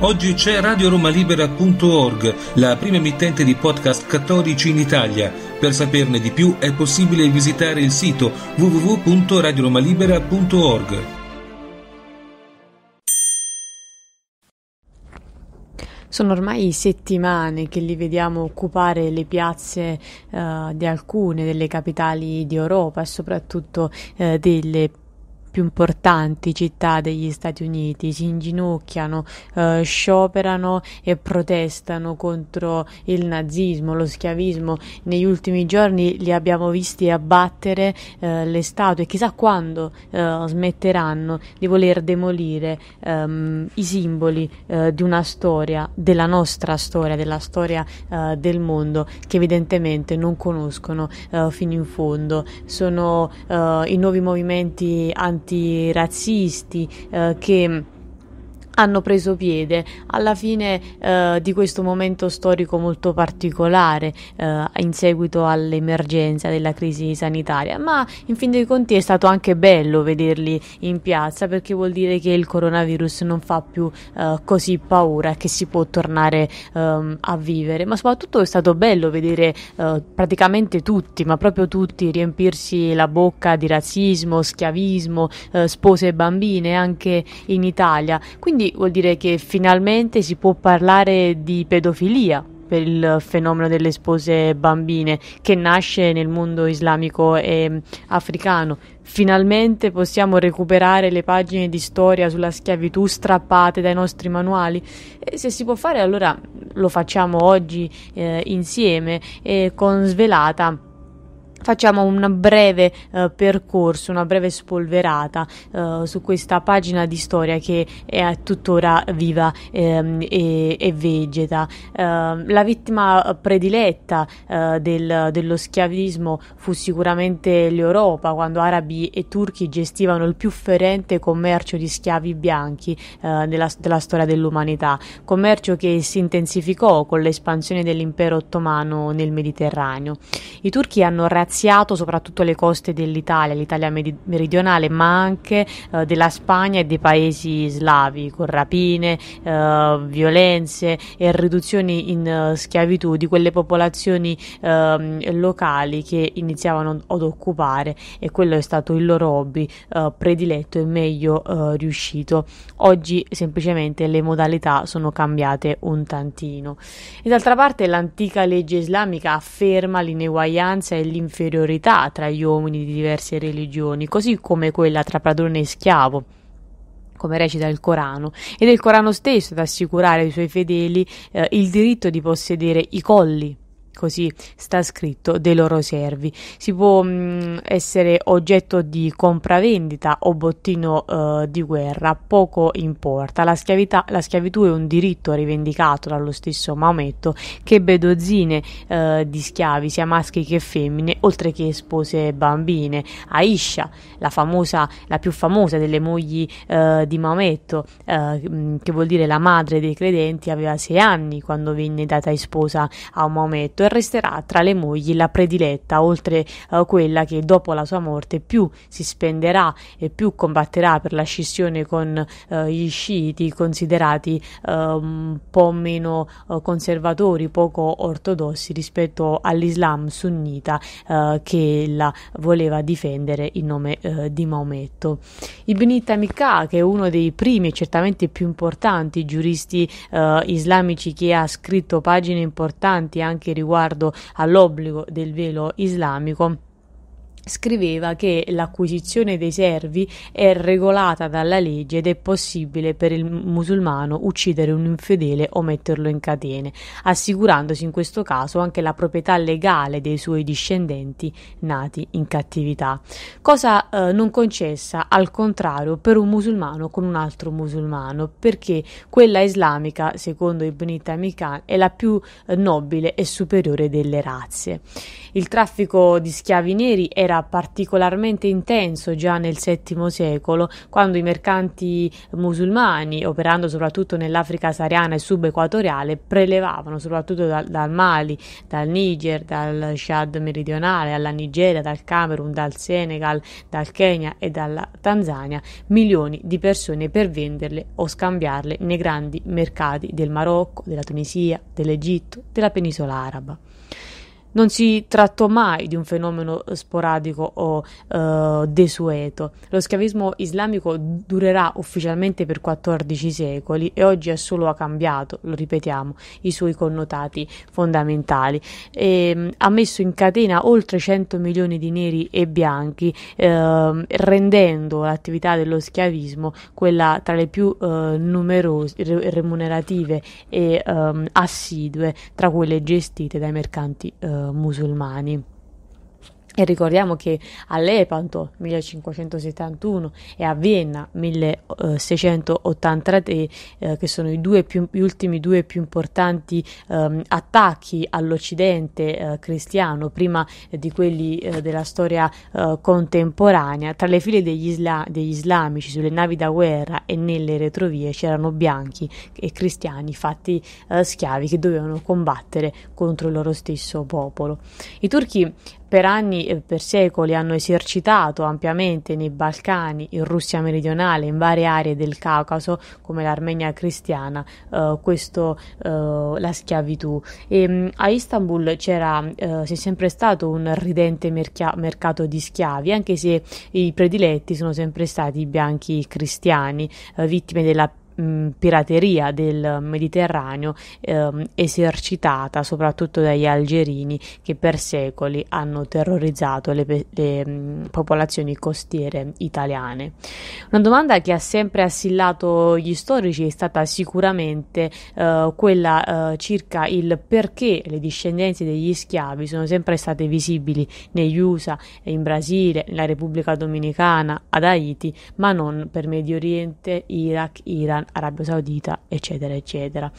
Oggi c'è radioromalibera.org, la prima emittente di podcast cattolici in Italia. Per saperne di più è possibile visitare il sito www.radioromalibera.org. Sono ormai settimane che li vediamo occupare le piazze eh, di alcune delle capitali d'Europa e soprattutto eh, delle più importanti città degli Stati Uniti si inginocchiano, eh, scioperano e protestano contro il nazismo, lo schiavismo. Negli ultimi giorni li abbiamo visti abbattere eh, le statue, chissà quando eh, smetteranno di voler demolire ehm, i simboli eh, di una storia, della nostra storia, della storia eh, del mondo che evidentemente non conoscono eh, fino in fondo. Sono i nuovi movimenti anti atteggiamenti razzisti eh, che hanno preso piede alla fine eh, di questo momento storico molto particolare eh, in seguito all'emergenza della crisi sanitaria, ma in fin dei conti è stato anche bello vederli in piazza perché vuol dire che il coronavirus non fa più eh, così paura che si può tornare ehm, a vivere, ma soprattutto è stato bello vedere eh, praticamente tutti, ma proprio tutti riempirsi la bocca di razzismo, schiavismo, eh, spose e bambine anche in Italia. Quindi quindi vuol dire che finalmente si può parlare di pedofilia per il fenomeno delle spose bambine che nasce nel mondo islamico e mm, africano. Finalmente possiamo recuperare le pagine di storia sulla schiavitù strappate dai nostri manuali e se si può fare allora lo facciamo oggi eh, insieme e con svelata facciamo un breve eh, percorso, una breve spolverata eh, su questa pagina di storia che è eh, tuttora viva ehm, e, e, vegeta. Eh, la vittima prediletta eh, del, dello schiavismo fu sicuramente l'Europa, quando arabi e turchi gestivano il più ferente commercio di schiavi bianchi eh, della, della storia dell'umanità, commercio che si intensificò con l'espansione dell'impero ottomano nel Mediterraneo. I turchi hanno razionalizzato viziato soprattutto le coste dell'Italia, l'Italia meridionale, ma anche eh, della Spagna e dei paesi slavi, con rapine, eh, violenze e riduzioni in uh, schiavitù di quelle popolazioni eh, locali che iniziavano ad occupare e quello è stato il loro hobby eh, prediletto e meglio eh, riuscito. Oggi semplicemente le modalità sono cambiate un tantino. E d'altra parte l'antica legge islamica afferma l'ineguaglianza e l'inferiorità inferiorità tra gli uomini di diverse religioni, così come quella tra padrone e schiavo come recita il Corano, ed è il Corano stesso ad assicurare ai suoi fedeli eh, il diritto di possedere i colli, così sta scritto, dei loro servi. Si può mh, mm, essere oggetto di compravendita o bottino eh, di guerra, poco importa. La, schiavità, la, schiavitù è un diritto rivendicato dallo stesso Maometto che ebbe dozzine eh, di schiavi, sia maschi che femmine, oltre che spose bambine. Aisha, la, famosa, la più famosa delle mogli eh, di Maometto, eh, mm, che vuol dire la madre dei credenti, aveva sei anni quando venne data in sposa a Maometto resterà tra le mogli la prediletta, oltre a eh, quella che dopo la sua morte più si spenderà e più combatterà per la scissione con eh, gli sciiti considerati eh, un po' meno eh, conservatori, poco ortodossi rispetto all'Islam sunnita eh, che la voleva difendere in nome eh, di Maometto. Ibn Tamikah, che è uno dei primi e certamente più importanti giuristi islamici che ha scritto pagine importanti anche riguardo riguardo all'obbligo del velo islamico scriveva che l'acquisizione dei servi è regolata dalla legge ed è possibile per il musulmano uccidere un infedele o metterlo in catene, assicurandosi in questo caso anche la proprietà legale dei suoi discendenti nati in cattività, cosa eh, non concessa al contrario per un musulmano con un altro musulmano, perché quella islamica, secondo Ibn Taymiyyah, è la più eh, nobile e superiore delle razze. Il traffico di schiavi neri era era particolarmente intenso già nel VII secolo, quando i mercanti musulmani, operando soprattutto nell'Africa sahariana e subequatoriale, prelevavano soprattutto dal, dal Mali, dal Niger, dal Chad meridionale, alla Nigeria, dal Camerun, dal Senegal, dal Kenya e dalla Tanzania milioni di persone per venderle o scambiarle nei grandi mercati del Marocco, della Tunisia, dell'Egitto, della penisola araba. Non si trattò mai di un fenomeno eh, sporadico o eh, desueto. Lo schiavismo islamico durerà ufficialmente per 14 secoli e oggi ha solo cambiato, lo ripetiamo, i suoi connotati fondamentali. E, ehm, ha messo in catena oltre 100 milioni di neri e bianchi, eh, rendendo l'attività dello schiavismo quella tra le più eh, numerose, remunerative e ehm, assidue tra quelle gestite dai mercanti eh, musulmani e ricordiamo che a Lepanto 1571 e a Vienna 1683, eh, che sono i due più, gli ultimi due più importanti eh, attacchi all'Occidente eh, cristiano, prima di quelli eh, della storia eh, contemporanea, tra le file degli, isla- degli, islamici sulle navi da guerra e nelle retrovie c'erano bianchi e cristiani fatti eh, schiavi che dovevano combattere contro il loro stesso popolo. I turchi per anni e per secoli hanno esercitato ampiamente nei Balcani, in Russia meridionale, in varie aree del Caucaso, come l'Armenia cristiana, eh, questo, eh, la schiavitù. E, mm, a Istanbul c'era, eh, c'è sempre stato un ridente merchia- mercato di schiavi, anche se i prediletti sono sempre stati i bianchi cristiani, eh, vittime della mh, pirateria del Mediterraneo ehm, esercitata soprattutto dagli algerini che per secoli hanno terrorizzato le, pe- le mh, popolazioni costiere italiane. Una domanda che ha sempre assillato gli storici è stata sicuramente eh, quella eh, circa il perché le discendenze degli schiavi sono sempre state visibili negli USA, in Brasile, nella Repubblica Dominicana, ad Haiti, ma non per Medio Oriente, Iraq, Iran Arabia Saudita, eccetera, eccetera.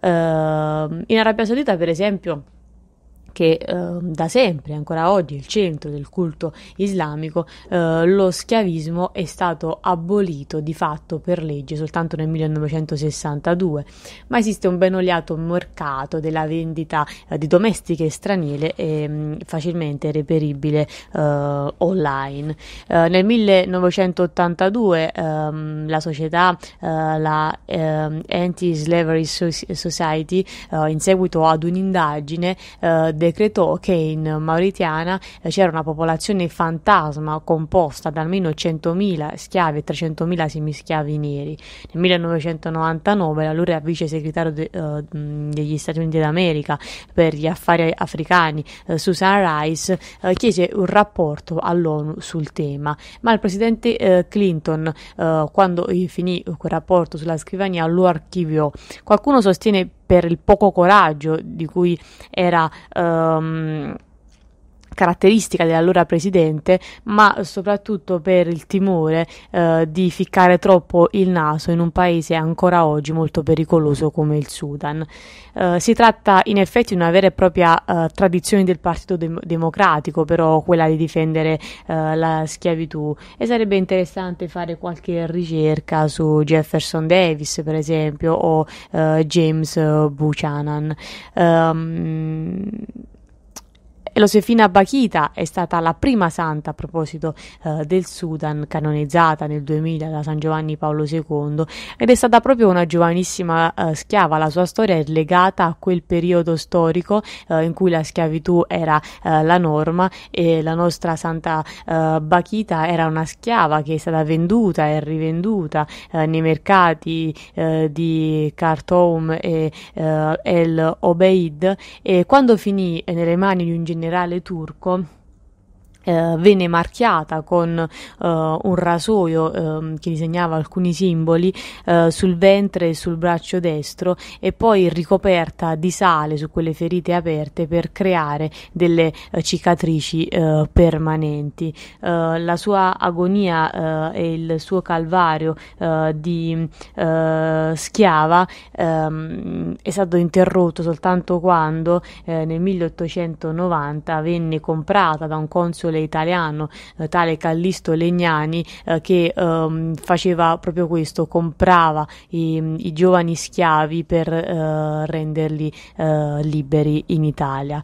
Uh, in Arabia Saudita, per esempio, che eh, da sempre, ancora oggi, è il centro del culto islamico, eh, lo schiavismo è stato abolito di fatto per legge soltanto nel 1962, ma esiste un ben oliato mercato della vendita eh, di domestiche straniere ehm, facilmente reperibile eh, online. Eh, nel 1982 ehm, la società, eh, la ehm, Anti-Slavery Society, in seguito ad un'indagine, decretò che in Mauritania eh, c'era una popolazione fantasma composta da almeno 100.000 schiavi e 300.000 semischiavi neri. Nel 1999 l'allora vice segretario de, uh, degli Stati Uniti d'America per gli affari africani uh, Susan Rice uh, chiese un rapporto all'ONU sul tema, ma il presidente Clinton quando finì quel rapporto sulla scrivania lo archiviò. Qualcuno sostiene per il poco coraggio di cui era... Um, caratteristica dell'allora presidente, ma soprattutto per il timore eh, di ficcare troppo il naso in un paese ancora oggi molto pericoloso come il Sudan. Eh, si tratta in effetti di una vera e propria eh, tradizione del Partito Dem- Democratico, però quella di difendere eh, la schiavitù e sarebbe interessante fare qualche ricerca su Jefferson Davis, per esempio, o eh, James Buchanan. Um, Elosefina Josefina è stata la prima santa a proposito eh, del Sudan canonizzata nel 2000 da San Giovanni Paolo II ed è stata proprio una giovanissima eh, schiava, la sua storia è legata a quel periodo storico eh, in cui la schiavitù era eh, la norma e la nostra santa eh, Bachita era una schiava che è stata venduta e rivenduta eh, nei mercati di Khartoum e El Obeid e quando finì nelle mani di un genitore generale turco eh, venne marchiata con eh, un rasoio eh, che disegnava alcuni simboli eh, sul ventre e sul braccio destro e poi ricoperta di sale su quelle ferite aperte per creare delle eh, cicatrici eh, permanenti. la sua agonia e il suo calvario di schiava ehm, è stato interrotto soltanto quando nel 1890 venne comprata da un console isole italiano, eh, tale Callisto Legnani, eh, che ehm, faceva proprio questo, comprava i, i giovani schiavi per eh, renderli liberi in Italia.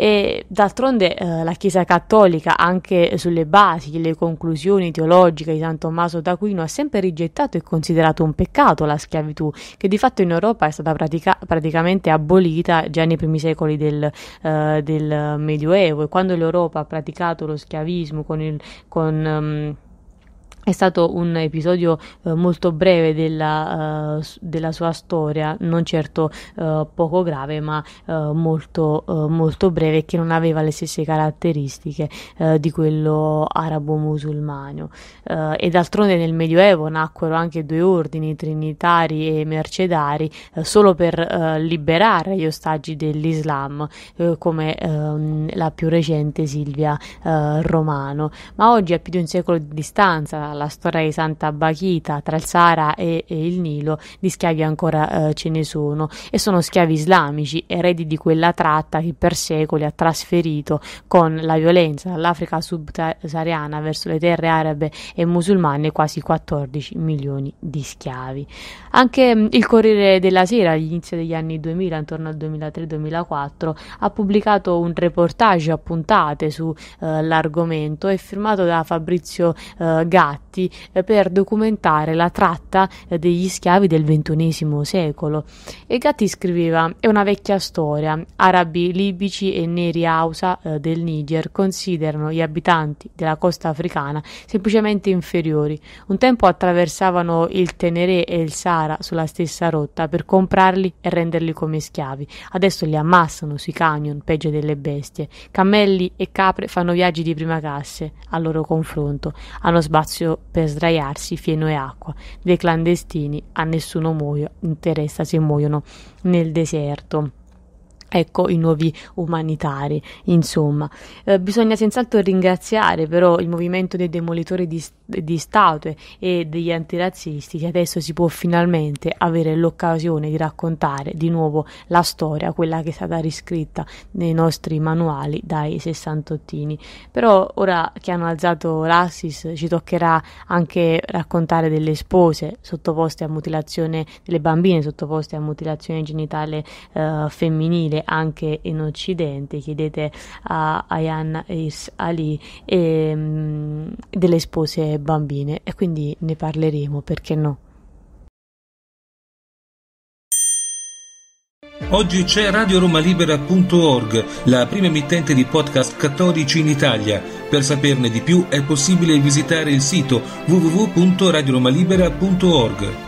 E d'altronde eh, la Chiesa Cattolica, anche sulle basi delle conclusioni teologiche di San Tommaso d'Aquino, ha sempre rigettato e considerato un peccato la schiavitù, che di fatto in Europa è stata pratica- praticamente abolita già nei primi secoli del, eh, del, Medioevo. E quando l'Europa ha praticato lo schiavismo con il. Con, um, è stato un episodio eh, molto breve della, uh, della, sua storia, non certo uh, poco grave, ma uh, molto, molto breve, che non aveva le stesse caratteristiche di quello arabo-musulmano. e d'altronde nel Medioevo nacquero anche due ordini, trinitari e mercedari, solo per liberare gli ostaggi dell'Islam, come ehm, la più recente Silvia Romano. Ma oggi, a più di un secolo di distanza la storia di Santa Bachita tra il Sahara e, e il Nilo, di schiavi ancora eh, ce ne sono e sono schiavi islamici, eredi di quella tratta che per secoli ha trasferito con la violenza dall'Africa subsahariana verso le terre arabe e musulmane quasi 14 milioni di schiavi. Anche mm, il Corriere della Sera all'inizio degli anni 2000, intorno al 2003-2004, ha pubblicato un reportage a puntate sull'argomento eh, e firmato da Fabrizio eh, Gatti fatti eh, per documentare la tratta eh, degli schiavi del XXI secolo. E Gatti scriveva: È una vecchia storia. Arabi, libici e neri Hausa eh, del Niger considerano gli abitanti della costa africana semplicemente inferiori. Un tempo attraversavano il Tenere e il Sahara sulla stessa rotta per comprarli e renderli come schiavi. Adesso li ammassano sui camion, peggio delle bestie. Cammelli e capre fanno viaggi di prima classe al loro confronto. Hanno spazio per sdraiarsi fieno e acqua. Dei clandestini a nessuno muoio interessa se muoiono nel deserto. Ecco i nuovi umanitari, insomma. Eh, bisogna senz'altro ringraziare però il movimento dei demolitori di, di, statue e degli antirazzisti che adesso si può finalmente avere l'occasione di raccontare di nuovo la storia, quella che è stata riscritta nei nostri manuali dai sessantottini. Però ora che hanno alzato l'assis ci toccherà anche raccontare delle spose sottoposte a mutilazione, delle bambine sottoposte a mutilazione genitale eh, femminile presente anche in Occidente, chiedete a Ayan Is Ali e, ehm, delle spose bambine e quindi ne parleremo, perché no? Oggi c'è RadioRomaLibera.org, la prima emittente di podcast cattolici in Italia. Per saperne di più è possibile visitare il sito www.radioromalibera.org.